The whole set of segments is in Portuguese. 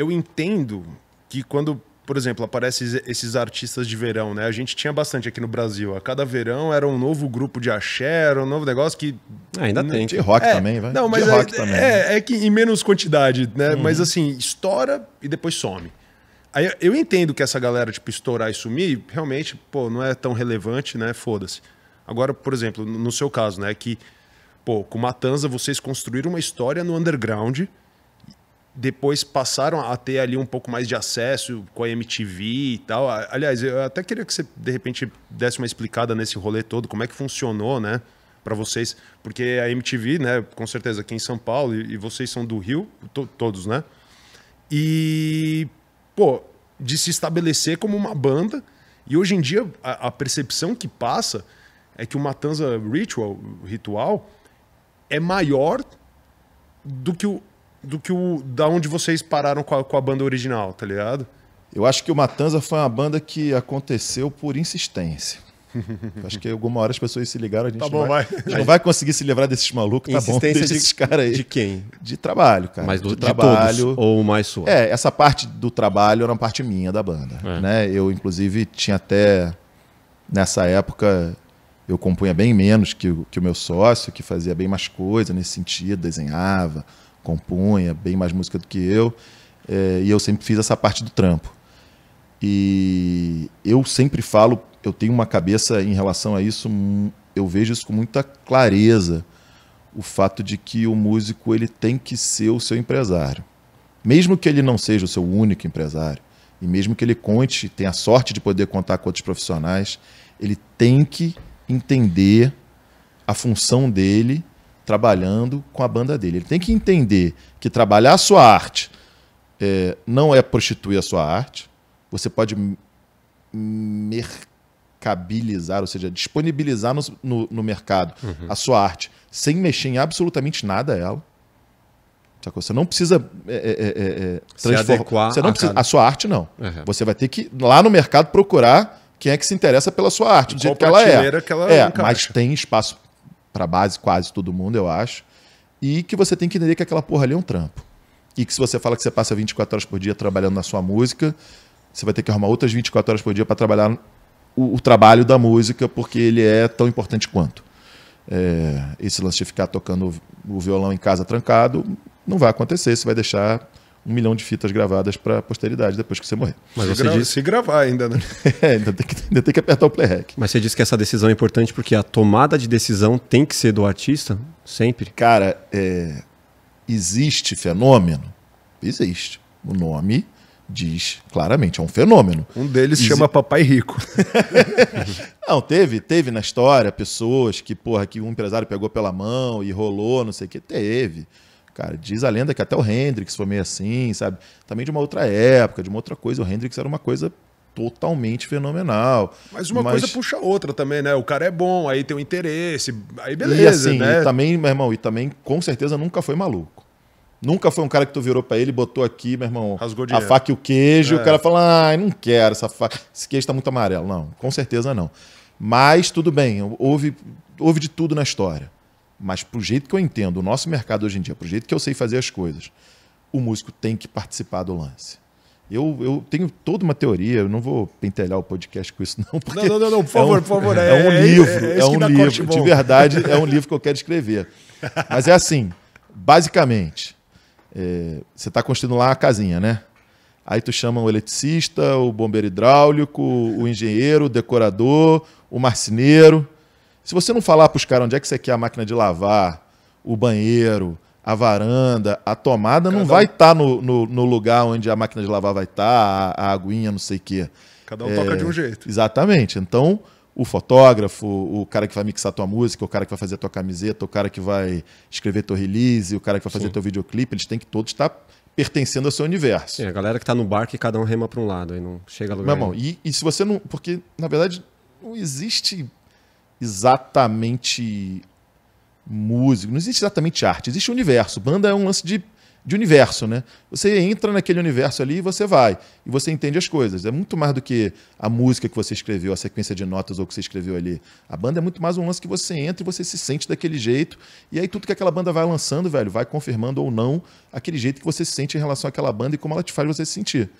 eu entendo que quando, por exemplo, aparecem esses artistas de verão, né? A gente tinha bastante aqui no Brasil. A cada verão era um novo grupo de axé, era um novo negócio que. Ah, ainda hum, tem. De rock é, também, vai. Não, mas de é, rock é, também. É, é, que em menos quantidade, né? Uhum. Mas assim, estoura e depois some. Aí eu entendo que essa galera, tipo, estourar e sumir, realmente, pô, não é tão relevante, né? Foda-se. Agora, por exemplo, no seu caso, né? Que, pô, com Matanza vocês construíram uma história no underground depois passaram a ter ali um pouco mais de acesso com a MTV e tal. Aliás, eu até queria que você, de repente, desse uma explicada nesse rolê todo, como é que funcionou, né? Para vocês, porque a MTV, né, com certeza aqui em São Paulo, e vocês são do Rio, to todos, né? E, pô, de se estabelecer como uma banda. E hoje em dia, a, a percepção que passa é que o Matanza Ritual, ritual é maior do que o, do que o da onde vocês pararam com a, com a banda original, tá ligado? Eu acho que o Matanza foi uma banda que aconteceu por insistência. Acho que alguma hora as pessoas se ligaram, a gente, tá bom, não, vai, vai. não vai conseguir se livrar desses malucos, tá bom? Deixa de, esses caras aí. De quem? De trabalho, cara. Mas do, de trabalho. De todos, ou mais sua. É, essa parte do trabalho era uma parte minha da banda. É. Né? Eu, inclusive, tinha até. Nessa época, eu compunha bem menos que, que o meu sócio, que fazia bem mais coisa nesse sentido, desenhava, compunha bem mais música do que eu, é, e eu sempre fiz essa parte do trampo. E eu sempre falo, eu tenho uma cabeça em relação a isso, hum, eu vejo isso com muita clareza, o fato de que o músico ele tem que ser o seu empresário. Mesmo que ele não seja o seu único empresário, e mesmo que ele conte, tenha a sorte de poder contar com outros profissionais, ele tem que entender a função dele trabalhando com a banda dele. Ele tem que entender que trabalhar a sua arte é, não é prostituir a sua arte. Você pode mercabilizar, ou seja, disponibilizar no, no, no mercado uhum. a sua arte sem mexer em absolutamente nada ela. Sacou? Você não precisa é, é, é, é, é transformar. Você não a precisa. Cada... A sua arte, não. Uhum. Você vai ter que, lá no mercado, procurar quem é que se interessa pela sua arte, do jeito que ela é. Que ela é, mas tem espaço para base quase todo mundo, eu acho. E que você tem que entender que aquela porra ali é um trampo. E que se você fala que você passa 24 horas por dia trabalhando na sua música, você vai ter que arrumar outras 24 horas por dia para trabalhar o, o, trabalho da música, porque ele é tão importante quanto. É, esse lance de ficar tocando o violão em casa trancado não vai acontecer, você vai deixar um milhão de fitas gravadas para a posteridade depois que você morrer. Mas você se, disse... se gravar ainda, né? é, ainda tem, que, ainda tem que apertar o play hack. Mas você disse que essa decisão é importante porque a tomada de decisão tem que ser do artista, sempre? Cara, é... existe fenômeno? Existe. O nome diz claramente, é um fenômeno. Um deles chama Papai Rico. não, teve, teve na história pessoas que, porra, que um empresário pegou pela mão e rolou, não sei o que. Teve. Cara, diz a lenda que até o Hendrix foi meio assim, sabe? Também de uma outra época, de uma outra coisa. O Hendrix era uma coisa totalmente fenomenal. Mas uma mas... coisa puxa a outra também, né? O cara é bom, aí tem o um interesse, aí beleza, e assim, né? E também, meu irmão, e também com certeza nunca foi maluco. Nunca foi um cara que tu virou para ele, botou aqui, meu irmão, a faca e o queijo, é. o cara fala: "Ah, não quero essa faca, esse queijo tá muito amarelo". Não, com certeza não. Mas tudo bem, houve houve de tudo na história. Mas para o jeito que eu entendo o nosso mercado hoje em dia, para o jeito que eu sei fazer as coisas, o músico tem que participar do lance. Eu, eu tenho toda uma teoria, eu não vou pentelhar o podcast com isso, não. Porque não, não, não, por favor, é um, por favor. É, é um é livro, é, é um livro. De verdade, é um livro que eu quero escrever. Mas é assim, basicamente, é, você está construindo lá a casinha, né? Aí tu chama o eletricista, o bombeiro hidráulico, o engenheiro, o decorador, o marceneiro. Se você não falar para os caras onde é que você quer a máquina de lavar, o banheiro, a varanda, a tomada, Cada não vai estar um... tá no, no, no, lugar onde a máquina de lavar vai estar, tá, a, a aguinha, não sei o quê. Cada um é, toca de um é, jeito. Exatamente. Então, o fotógrafo, o cara que vai mixar tua música, o cara que vai fazer tua camiseta, o cara que vai escrever teu release, o cara que vai fazer Sim. teu videoclipe, eles têm que todos estar tá pertencendo ao seu universo. é a galera que está no barco e cada um rema para um lado e não chega a lugar. Meu irmão, e, e, se você não. Porque, na verdade, não existe exatamente músico, não existe exatamente arte, existe universo. Banda é um lance de, de universo, né? Você entra naquele universo ali e você vai, e você entende as coisas. É muito mais do que a música que você escreveu, a sequência de notas ou que você escreveu ali. A banda é muito mais um lance que você entra e você se sente daquele jeito, e aí tudo que aquela banda vai lançando, velho, vai confirmando ou não aquele jeito que você se sente em relação àquela banda e como ela te faz você se sentir.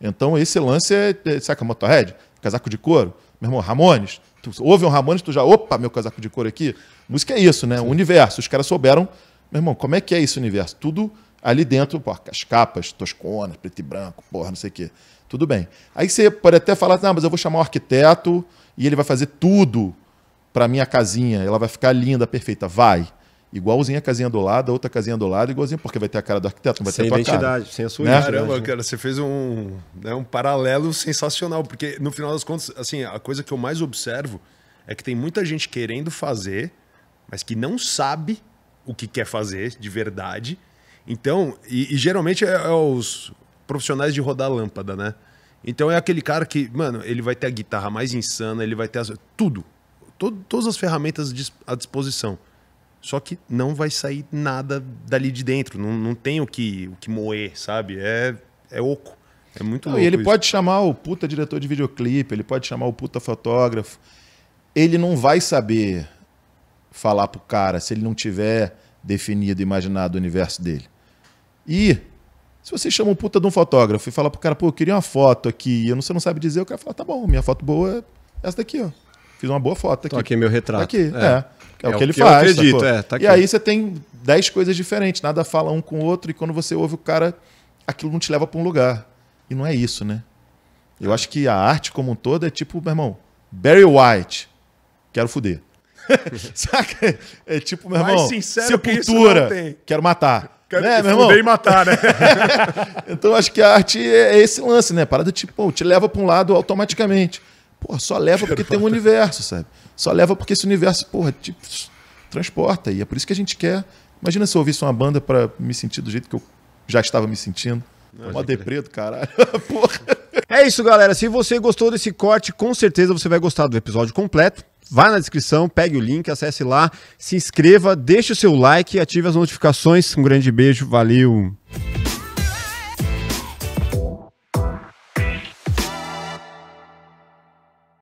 Então esse lance é, é saca, é Motorhead, casaco de couro, meu irmão, Ramones. Tu ouve um Ramones, tu já, opa, meu casaco de couro aqui. Música é isso, né? O universo. Os caras souberam, meu irmão, como é que é esse universo? Tudo ali dentro, pô, as capas tosconas, preto e branco, porra, não sei o quê. Tudo bem. Aí você pode até falar, não, mas eu vou chamar um arquiteto e ele vai fazer tudo para minha casinha. Ela vai ficar linda, perfeita. Vai igualzinho a casinha do lado, a outra casinha do lado, igualzinho porque vai ter a cara do arquiteto, vai sem ter a tua identidade, cara. Sem a sua né? Caramba, né? cara, você fez um, né, um paralelo sensacional, porque no final das contas, assim, a coisa que eu mais observo é que tem muita gente querendo fazer, mas que não sabe o que quer fazer de verdade. Então, e, e geralmente é, é os profissionais de rodar lâmpada, né? Então é aquele cara que, mano, ele vai ter a guitarra mais insana, ele vai ter as, tudo, todas as ferramentas à disposição. Só que não vai sair nada dali de dentro. Não, não tem o que, o que moer, sabe? É, é oco. É muito louco. E ele isso. pode chamar o puta diretor de videoclipe, ele pode chamar o puta fotógrafo. Ele não vai saber falar pro cara se ele não tiver definido, imaginado o universo dele. E se você chama o puta de um fotógrafo e fala pro cara, pô, eu queria uma foto aqui, e você não sabe dizer, o cara fala, tá bom, minha foto boa é essa daqui, ó. Fiz uma boa foto aqui. Tô aqui meu retrato. Tá aqui, é. É, é, é o que ele faz. Eu acredito, é, tá aqui. E aí você tem dez coisas diferentes, nada fala um com o outro, e quando você ouve o cara, aquilo não te leva para um lugar. E não é isso, né? Eu acho que a arte como um todo é tipo, meu irmão, Barry White, quero fuder. Saca? É tipo, meu irmão, sepultura, que quero matar. Quero né, meu irmão? matar, né? então acho que a arte é esse lance, né? Parada tipo, te leva para um lado automaticamente. Porra, só leva porque tem um universo, sabe? Só leva porque esse universo, porra, te transporta. E é por isso que a gente quer. Imagina se eu ouvisse uma banda para me sentir do jeito que eu já estava me sentindo. Não, Mó deprê caralho. porra. É isso, galera. Se você gostou desse corte, com certeza você vai gostar do episódio completo. Vai na descrição, pegue o link, acesse lá, se inscreva, deixe o seu like e ative as notificações. Um grande beijo, valeu!